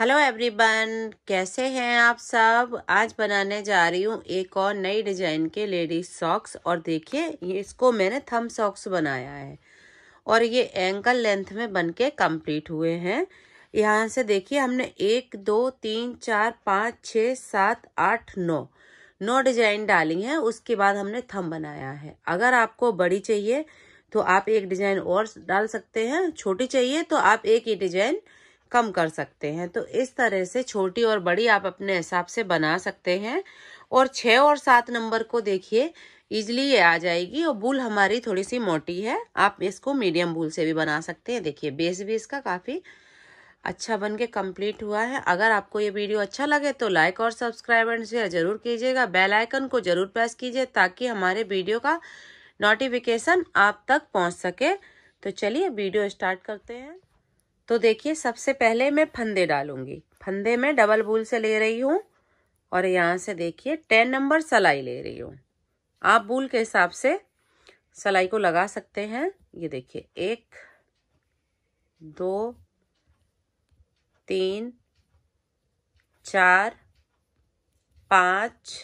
hello everyone कैसे हैं आप सब आज बनाने जा रही हूँ एक और नई डिजाइन के लेडीज सॉक्स और देखिए इसको मैंने थम सॉक्स बनाया है और ये एंकल लेंथ में बनके कंप्लीट हुए हैं यहाँ से देखिए हमने एक दो तीन चार पाँच छ सात आठ नौ नौ डिजाइन डाली हैं उसके बाद हमने थम बनाया है अगर आपको बड़ी चाहिए तो आप एक डिजाइन और डाल सकते हैं छोटी चाहिए तो आप एक ही डिजाइन कम कर सकते हैं तो इस तरह से छोटी और बड़ी आप अपने हिसाब से बना सकते हैं और छः और सात नंबर को देखिए इजली ये आ जाएगी और बुल हमारी थोड़ी सी मोटी है आप इसको मीडियम बुल से भी बना सकते हैं देखिए बेस भी इसका काफ़ी अच्छा बन के कम्प्लीट हुआ है अगर आपको ये वीडियो अच्छा लगे तो लाइक और सब्सक्राइब एंड शेयर जरूर कीजिएगा बेल आइकन को जरूर प्रेस कीजिए ताकि हमारे वीडियो का नोटिफिकेशन आप तक पहुंच सके तो चलिए वीडियो स्टार्ट करते हैं तो देखिए सबसे पहले मैं फंदे डालूंगी फंदे मैं डबल बूल से ले रही हूँ और यहाँ से देखिए टेन नंबर सलाई ले रही हूँ आप बूल के हिसाब से सलाई को लगा सकते हैं ये देखिए एक दो तीन चार पाँच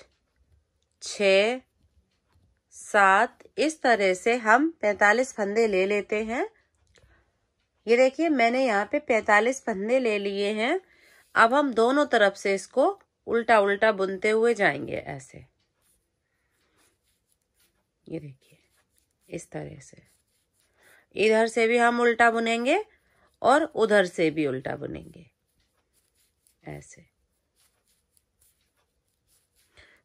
छ सात इस तरह से हम पैंतालीस फंदे ले लेते हैं ये देखिए मैंने यहाँ पे 45 फंदे ले लिए हैं अब हम दोनों तरफ से इसको उल्टा उल्टा बुनते हुए जाएंगे ऐसे ये देखिए इस तरह से इधर से भी हम उल्टा बुनेंगे और उधर से भी उल्टा बुनेंगे ऐसे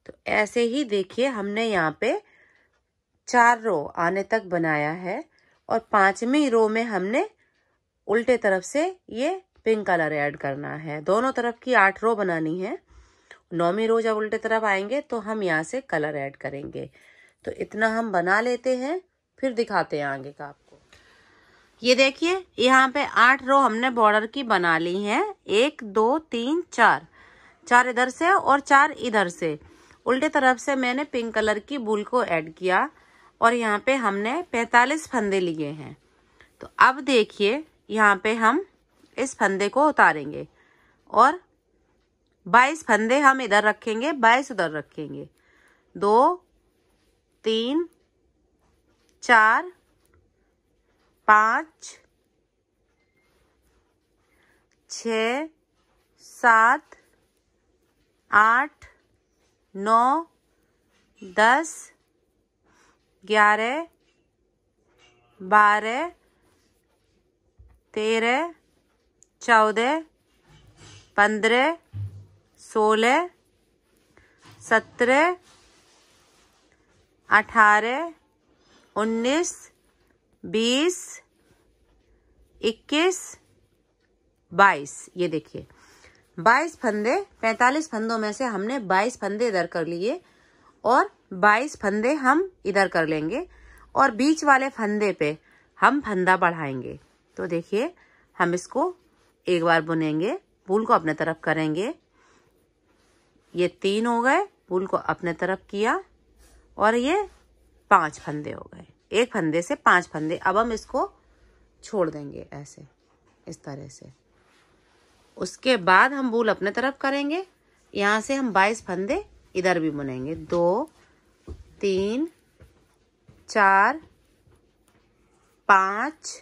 तो ऐसे ही देखिए हमने यहाँ पे चार रो आने तक बनाया है और पांचवी रो में हमने उल्टे तरफ से ये पिंक कलर ऐड करना है दोनों तरफ की आठ रो बनानी है नौवीं रो जब उल्टे तरफ आएंगे तो हम यहाँ से कलर ऐड करेंगे तो इतना हम बना लेते हैं फिर दिखाते हैं आगे का आपको ये देखिए यहाँ पे आठ रो हमने बॉर्डर की बना ली है एक दो तीन चार चार इधर से और चार इधर से उल्टे तरफ से मैंने पिंक कलर की बुल को ऐड किया और यहाँ पे हमने 45 फंदे लिए हैं तो अब देखिए यहाँ पे हम इस फंदे को उतारेंगे और बाईस फंदे हम इधर रखेंगे बाईस उधर रखेंगे दो तीन चार पाँच छ सात आठ नौ दस ग्यारह बारह तेरह चौदह पंद्रह सोलह सत्रह अठारह उन्नीस बीस इक्कीस बाईस ये देखिए बाईस फंदे पैंतालीस फंदों में से हमने बाईस फंदे इधर कर लिए और बाईस फंदे हम इधर कर लेंगे और बीच वाले फंदे पे हम फंदा बढ़ाएंगे तो देखिए हम इसको एक बार बुनेंगे भूल को अपने तरफ करेंगे ये तीन हो गए भूल को अपने तरफ किया और ये पांच फंदे हो गए एक फंदे से पांच फंदे अब हम इसको छोड़ देंगे ऐसे इस तरह से उसके बाद हम भूल अपने तरफ करेंगे यहाँ से हम बाईस फंदे इधर भी बुनेंगे दो तीन चार पाँच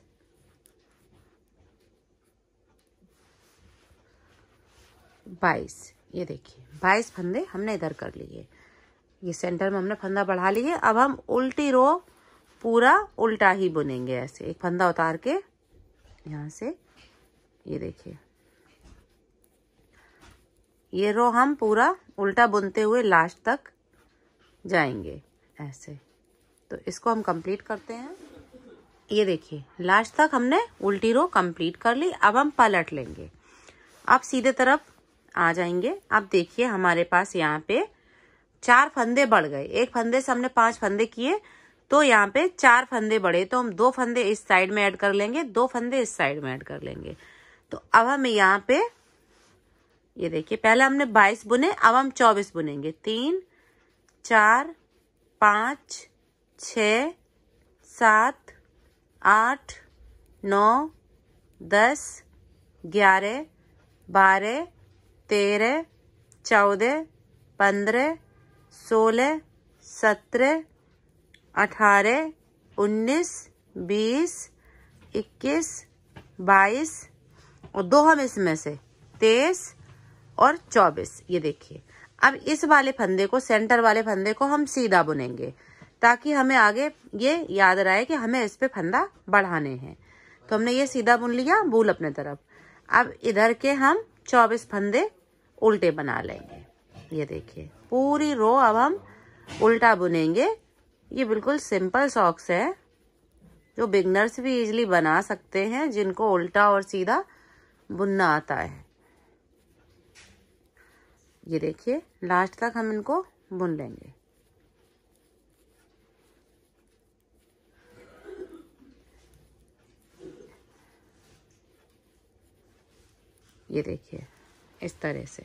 बाईस ये देखिए बाईस फंदे हमने इधर कर लिए ये सेंटर में हमने फंदा बढ़ा लिए अब हम उल्टी रो पूरा उल्टा ही बुनेंगे ऐसे एक फंदा उतार के यहाँ से ये देखिए ये रो हम पूरा उल्टा बुनते हुए लास्ट तक जाएंगे ऐसे तो इसको हम कंप्लीट करते हैं ये देखिए लास्ट तक हमने उल्टी रो कंप्लीट कर ली अब हम पलट लेंगे अब सीधे तरफ आ जाएंगे आप देखिए हमारे पास यहाँ पे चार फंदे बढ़ गए एक फंदे से हमने पांच फंदे किए तो यहाँ पे चार फंदे बढ़े तो हम दो फंदे इस साइड में ऐड कर लेंगे दो फंदे इस साइड में ऐड कर लेंगे तो अब हम यहाँ पे ये देखिए पहले हमने बाईस बुने अब हम चौबीस बुनेंगे तीन चार पाँच छ सात आठ नौ दस ग्यारह बारह तेरह चौदह पंद्रह सोलह सत्रह अठारह उन्नीस बीस इक्कीस बाईस और दो हम इसमें से तेईस और चौबीस ये देखिए अब इस वाले फंदे को सेंटर वाले फंदे को हम सीधा बुनेंगे ताकि हमें आगे ये याद रहे कि हमें इस पे फंदा बढ़ाने हैं तो हमने ये सीधा बुन लिया भूल अपने तरफ अब इधर के हम चौबीस फंदे उल्टे बना लेंगे ये देखिए पूरी रो अब हम उल्टा बुनेंगे ये बिल्कुल सिंपल सॉक्स है जो बिगनर्स भी इजीली बना सकते हैं जिनको उल्टा और सीधा बुनना आता है ये देखिए लास्ट तक हम इनको बुन लेंगे ये देखिए इस तरह से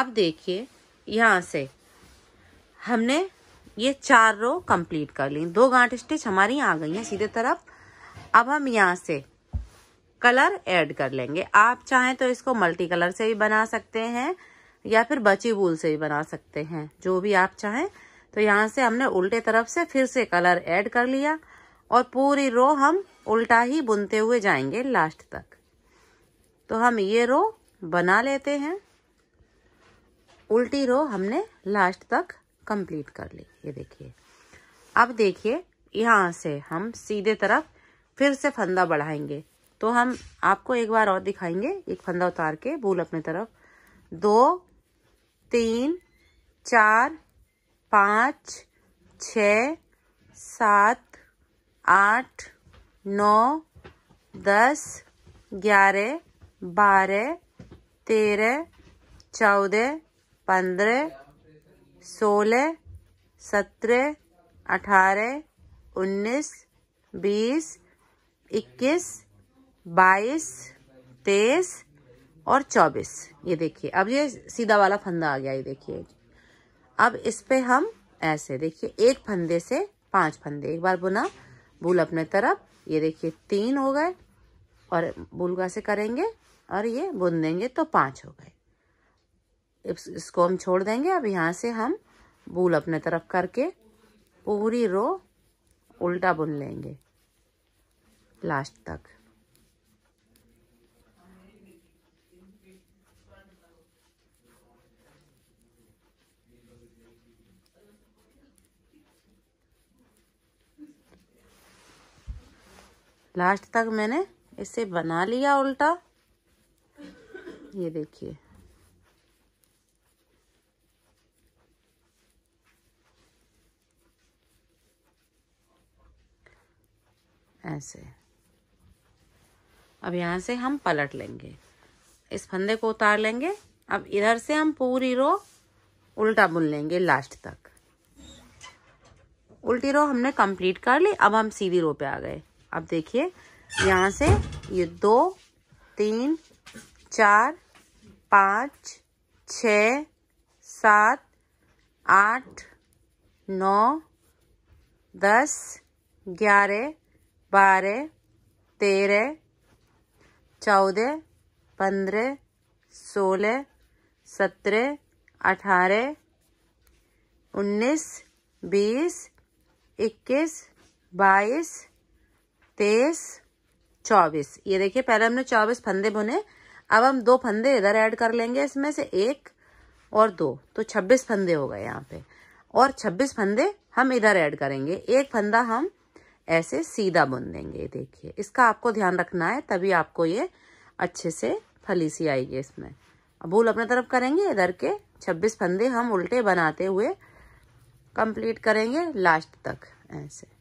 अब देखिए यहाँ से हमने ये चार रो कंप्लीट कर ली दो गांठ स्टिच हमारी आ गई हैं सीधे तरफ अब हम यहाँ से कलर ऐड कर लेंगे आप चाहें तो इसको मल्टी कलर से भी बना सकते हैं या फिर बची वूल से भी बना सकते हैं जो भी आप चाहें तो यहाँ से हमने उल्टे तरफ से फिर से कलर ऐड कर लिया और पूरी रो हम उल्टा ही बुनते हुए जाएंगे लास्ट तक तो हम ये रो बना लेते हैं उल्टी रो हमने लास्ट तक कंप्लीट कर ली ये देखिए अब देखिए यहाँ से हम सीधे तरफ फिर से फंदा बढ़ाएंगे तो हम आपको एक बार और दिखाएंगे एक फंदा उतार के भूल अपने तरफ दो तीन चार पाँच छ सात आठ नौ दस ग्यारह बारह तेरह चौदह पंद्रह सोलह सत्रह अठारह उन्नीस बीस इक्कीस बाईस तेईस और चौबीस ये देखिए अब ये सीधा वाला फंदा आ गया ये देखिए अब इस पे हम ऐसे देखिए एक फंदे से पांच फंदे एक बार बुना भूल अपने तरफ ये देखिए तीन हो गए और बुलगा से करेंगे और ये बुन देंगे तो पाँच हो गए इसको हम छोड़ देंगे अब यहाँ से हम बुल अपने तरफ करके पूरी रो उल्टा बुन लेंगे लास्ट तक लास्ट तक मैंने इसे बना लिया उल्टा ये देखिए ऐसे अब यहां से हम पलट लेंगे इस फंदे को उतार लेंगे अब इधर से हम पूरी रो उल्टा बुन लेंगे लास्ट तक उल्टी रो हमने कंप्लीट कर ली अब हम सीधी रो पे आ गए अब देखिए यहाँ से ये दो तीन चार पाँच छ सात आठ नौ दस ग्यारह बारह तेरह चौदह पंद्रह सोलह सत्रह अठारह उन्नीस बीस इक्कीस बाईस तेईस चौबीस ये देखिए पहले हमने चौबीस फंदे बुने अब हम दो फंदे इधर ऐड कर लेंगे इसमें से एक और दो तो छब्बीस फंदे हो गए यहाँ पे और छब्बीस फंदे हम इधर ऐड करेंगे एक फंदा हम ऐसे सीधा बुन देंगे देखिए इसका आपको ध्यान रखना है तभी आपको ये अच्छे से फली सी आएगी इसमें अब भूल अपने तरफ करेंगे इधर के छब्बीस फंदे हम उल्टे बनाते हुए कंप्लीट करेंगे लास्ट तक ऐसे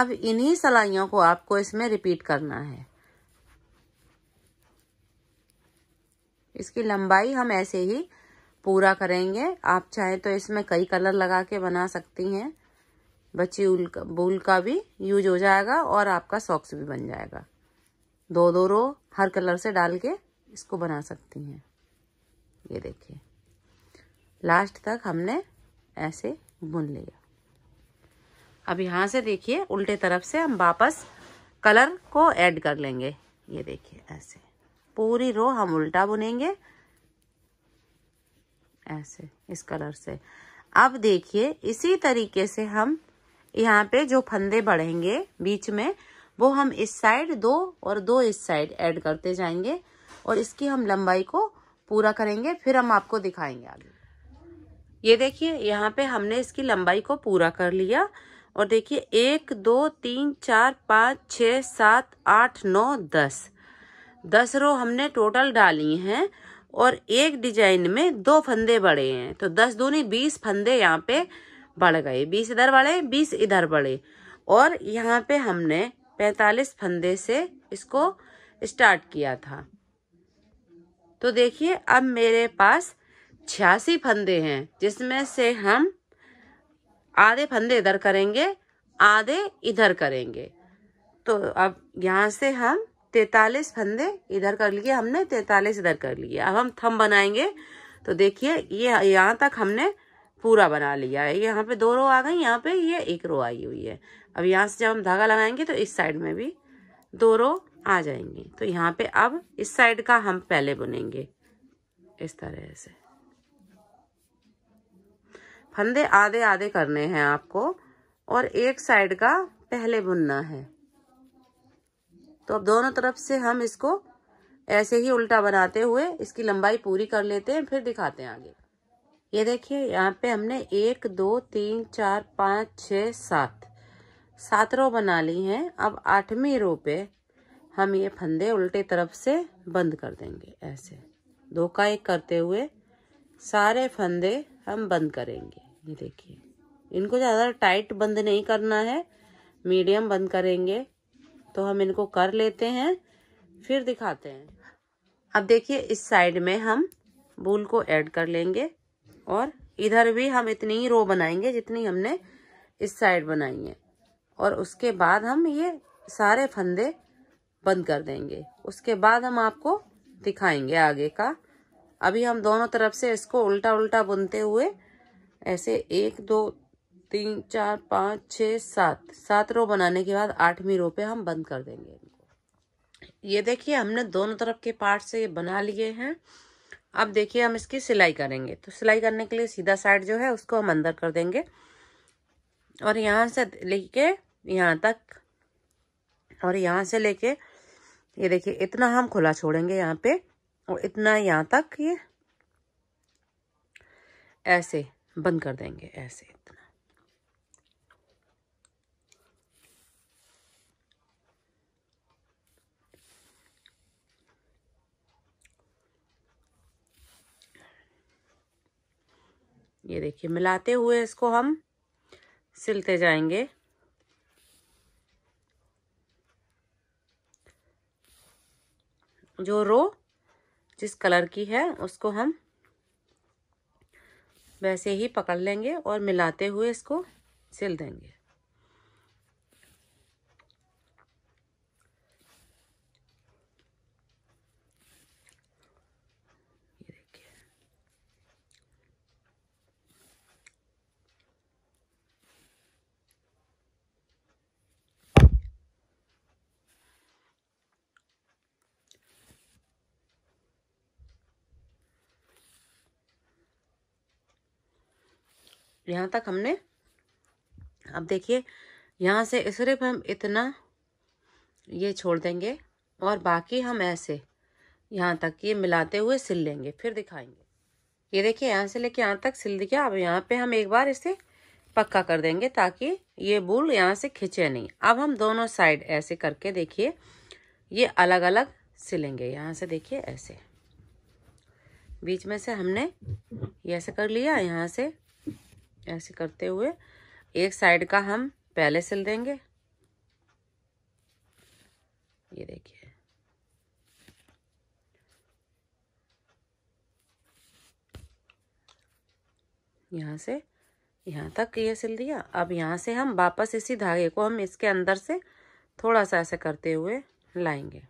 अब इन्हीं सलाइयों को आपको इसमें रिपीट करना है इसकी लंबाई हम ऐसे ही पूरा करेंगे आप चाहे तो इसमें कई कलर लगा के बना सकती हैं बची उल का बूल का भी यूज हो जाएगा और आपका सॉक्स भी बन जाएगा दो दो रो हर कलर से डाल के इसको बना सकती हैं ये देखिए लास्ट तक हमने ऐसे बुन लिया अब यहाँ से देखिए उल्टे तरफ से हम वापस कलर को ऐड कर लेंगे ये देखिए ऐसे पूरी रो हम उल्टा बुनेंगे ऐसे इस कलर से अब देखिए इसी तरीके से हम यहाँ पे जो फंदे बढ़ेंगे बीच में वो हम इस साइड दो और दो इस साइड ऐड करते जाएंगे और इसकी हम लंबाई को पूरा करेंगे फिर हम आपको दिखाएंगे आगे ये देखिए यहाँ पे हमने इसकी लंबाई को पूरा कर लिया और देखिए एक दो तीन चार पाँच छः सात आठ नौ दस दस रो हमने टोटल डाली हैं और एक डिजाइन में दो फंदे बढ़े हैं तो दस दूनी बीस फंदे यहाँ पे बढ़ गए बीस इधर बढ़े बीस इधर बढ़े और यहाँ पे हमने पैंतालीस फंदे से इसको स्टार्ट किया था तो देखिए अब मेरे पास छियासी फंदे हैं जिसमें से हम आधे फंदे इधर करेंगे आधे इधर करेंगे तो अब यहाँ से हम तैतालीस फंदे इधर कर लिए हमने तैतालीस इधर कर लिए अब हम थम बनाएंगे तो देखिए ये यहाँ तक हमने पूरा बना लिया है यहाँ पे दो रो आ गई यहाँ पे ये एक रो आई हुई है अब यहाँ से जब हम धागा लगाएंगे तो इस साइड में भी दो रो आ जाएंगी तो यहाँ पे अब इस साइड का हम पहले बुनेंगे इस तरह से फंदे आधे आधे करने हैं आपको और एक साइड का पहले बुनना है तो अब दोनों तरफ से हम इसको ऐसे ही उल्टा बनाते हुए इसकी लंबाई पूरी कर लेते हैं फिर दिखाते हैं आगे ये देखिए यहाँ पे हमने एक दो तीन चार पाँच छ सात सात रो बना ली हैं अब आठवीं रो पे हम ये फंदे उल्टे तरफ से बंद कर देंगे ऐसे दो का एक करते हुए सारे फंदे हम बंद करेंगे ये देखिए इनको ज़्यादा टाइट बंद नहीं करना है मीडियम बंद करेंगे तो हम इनको कर लेते हैं फिर दिखाते हैं अब देखिए इस साइड में हम बूल को ऐड कर लेंगे और इधर भी हम इतनी ही रो बनाएंगे जितनी हमने इस साइड बनाई है और उसके बाद हम ये सारे फंदे बंद कर देंगे उसके बाद हम आपको दिखाएंगे आगे का अभी हम दोनों तरफ से इसको उल्टा उल्टा बुनते हुए ऐसे एक दो तीन चार पाँच छः सात सात रो बनाने के बाद आठवीं रो पे हम बंद कर देंगे इनको ये देखिए हमने दोनों तरफ के पार्ट से ये बना लिए हैं अब देखिए हम इसकी सिलाई करेंगे तो सिलाई करने के लिए सीधा साइड जो है उसको हम अंदर कर देंगे और यहाँ से लेके यहाँ तक और यहाँ से लेके ये देखिए इतना हम खुला छोड़ेंगे यहाँ पे और इतना यहाँ तक ये ऐसे बंद कर देंगे ऐसे इतना ये देखिए मिलाते हुए इसको हम सिलते जाएंगे जो रो जिस कलर की है उसको हम वैसे ही पकड़ लेंगे और मिलाते हुए इसको सिल देंगे यहाँ तक हमने अब देखिए यहाँ से सिर्फ हम इतना ये छोड़ देंगे और बाकी हम ऐसे यहाँ तक ये मिलाते हुए सिल लेंगे फिर दिखाएंगे ये देखिए यहाँ से लेके यहाँ तक सिल दिया अब यहाँ पे हम एक बार इसे पक्का कर देंगे ताकि ये बूल यहाँ से खिंचे नहीं अब हम दोनों साइड ऐसे करके देखिए ये अलग अलग सिलेंगे यहाँ से देखिए ऐसे बीच में से हमने ये ऐसे कर लिया यहाँ से ऐसे करते हुए एक साइड का हम पहले सिल देंगे ये देखिए यहाँ से यहाँ तक ये सिल दिया अब यहाँ से हम वापस इसी धागे को हम इसके अंदर से थोड़ा सा ऐसे करते हुए लाएंगे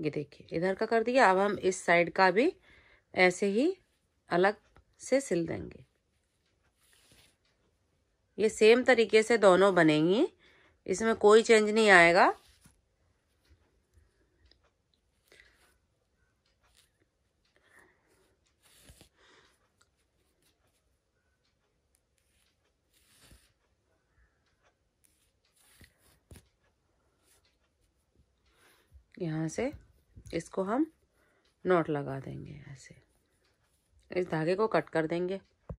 ये देखिए इधर का कर दिया अब हम इस साइड का भी ऐसे ही अलग से सिल देंगे ये सेम तरीके से दोनों बनेंगी इसमें कोई चेंज नहीं आएगा यहाँ से इसको हम नॉट लगा देंगे ऐसे इस धागे को कट कर देंगे